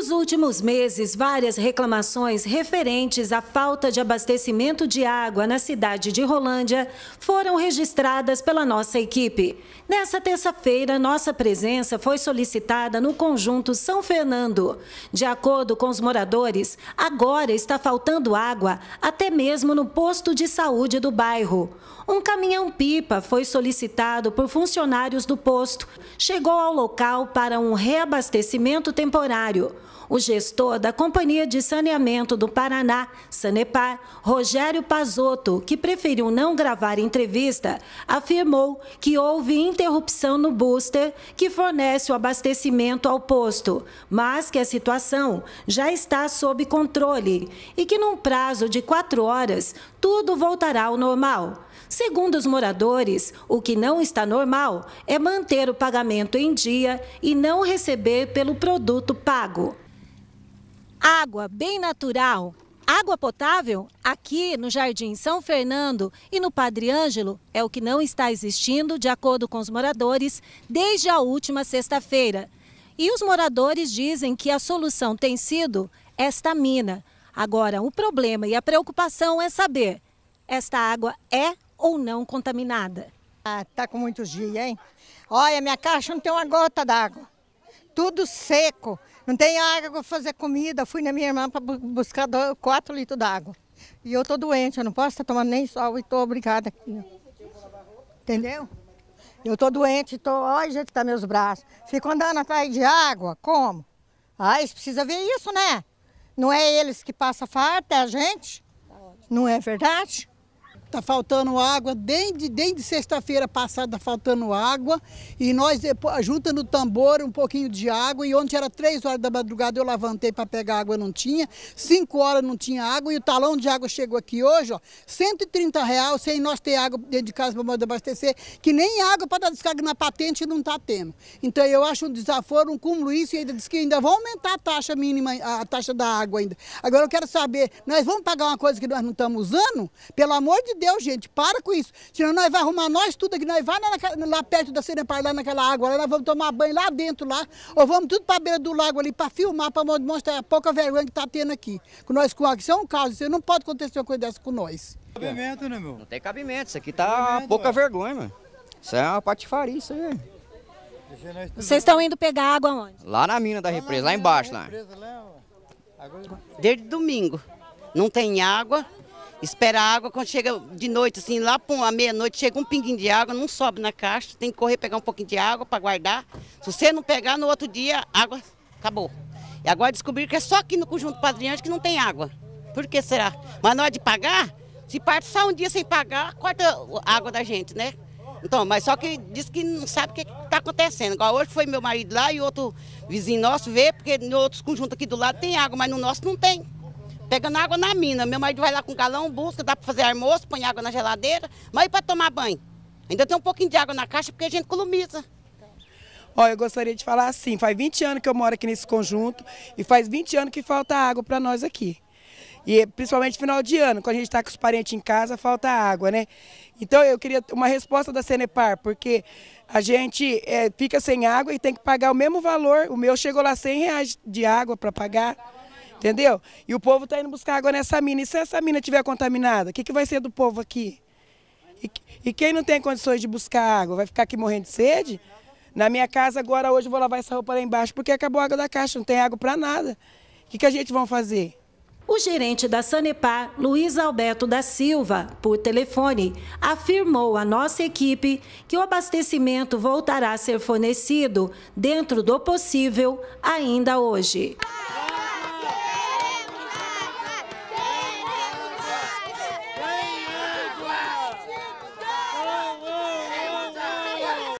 Nos últimos meses, várias reclamações referentes à falta de abastecimento de água na cidade de Rolândia foram registradas pela nossa equipe. Nessa terça-feira, nossa presença foi solicitada no conjunto São Fernando. De acordo com os moradores, agora está faltando água até mesmo no posto de saúde do bairro. Um caminhão-pipa foi solicitado por funcionários do posto. Chegou ao local para um reabastecimento temporário o gestor da Companhia de Saneamento do Paraná, Sanepar, Rogério Pazotto, que preferiu não gravar entrevista, afirmou que houve interrupção no booster que fornece o abastecimento ao posto, mas que a situação já está sob controle e que, num prazo de quatro horas, tudo voltará ao normal. Segundo os moradores, o que não está normal é manter o pagamento em dia e não receber pelo produto pago água bem natural, água potável, aqui no Jardim São Fernando e no Padre Ângelo, é o que não está existindo, de acordo com os moradores, desde a última sexta-feira. E os moradores dizem que a solução tem sido esta mina. Agora, o problema e a preocupação é saber: esta água é ou não contaminada? Ah, tá com muitos dias, hein? Olha, minha caixa não tem uma gota d'água tudo seco, não tem água para fazer comida. fui na minha irmã para buscar 4 litros d'água. E eu tô doente, eu não posso estar tomando nem sol e tô obrigada aqui. Né? Entendeu? Eu tô doente, tô, olha gente está meus braços. Fico andando atrás de água, como? Ah, eles precisam ver isso, né? Não é eles que passam farta, é a gente. Não é verdade? Está faltando água, desde, desde sexta-feira passada está faltando água. E nós depois, junta no tambor um pouquinho de água. E ontem era três horas da madrugada, eu levantei para pegar água, não tinha. Cinco horas não tinha água. E o talão de água chegou aqui hoje, ó, 130 reais, sem nós ter água dentro de casa para abastecer, que nem água para dar descarga na patente não está tendo. Então eu acho um desaforo, um cúmulo isso, e ainda diz que ainda vão aumentar a taxa mínima, a taxa da água ainda. Agora eu quero saber, nós vamos pagar uma coisa que nós não estamos usando? Pelo amor de Deus, gente, para com isso. Senão nós vai arrumar nós tudo aqui, nós vai lá, lá perto da Serempar, lá naquela água, lá nós vamos tomar banho lá dentro, lá, ou vamos tudo para a beira do lago ali para filmar, para mostrar a pouca vergonha que está tendo aqui. Com nós com aqui, isso é um caso, isso não pode acontecer uma coisa dessa com nós. Cabimento, né, meu? Não tem cabimento, isso aqui tá pouca ué. vergonha, mano. Isso é uma patifaria, isso aí. Vocês estão indo pegar água onde? Lá na mina da represa, lá embaixo, lá Desde domingo. Não tem água, Espera a água, quando chega de noite, assim, lá para meia-noite, chega um pinguinho de água, não sobe na caixa, tem que correr pegar um pouquinho de água para guardar. Se você não pegar, no outro dia, água acabou. E agora descobriram que é só aqui no Conjunto Padriante que não tem água. Por que será? Mas na hora de pagar, se parte só um dia sem pagar, corta a água da gente, né? Então, mas só que diz que não sabe o que está acontecendo. Igual hoje foi meu marido lá e outro vizinho nosso ver porque no outro conjunto aqui do lado tem água, mas no nosso não tem pegando água na mina. Meu marido vai lá com galão, busca, dá para fazer almoço, põe água na geladeira, mas e para tomar banho? Ainda tem um pouquinho de água na caixa porque a gente columiza. Olha, eu gostaria de falar assim, faz 20 anos que eu moro aqui nesse conjunto e faz 20 anos que falta água para nós aqui. E principalmente final de ano, quando a gente está com os parentes em casa, falta água, né? Então eu queria uma resposta da Cenepar, porque a gente é, fica sem água e tem que pagar o mesmo valor. O meu chegou lá 100 reais de água para pagar. Entendeu? E o povo está indo buscar água nessa mina. E se essa mina estiver contaminada, o que, que vai ser do povo aqui? E, e, quem não tem condições de buscar água vai ficar aqui morrendo de sede? Na minha casa agora, hoje, eu vou lavar essa roupa lá embaixo porque acabou a água da caixa, não tem água para nada. O que, que a gente vai fazer? O gerente da Sanepar, Luiz Alberto da Silva, por telefone, afirmou à nossa equipe que o abastecimento voltará a ser fornecido, dentro do possível, ainda hoje.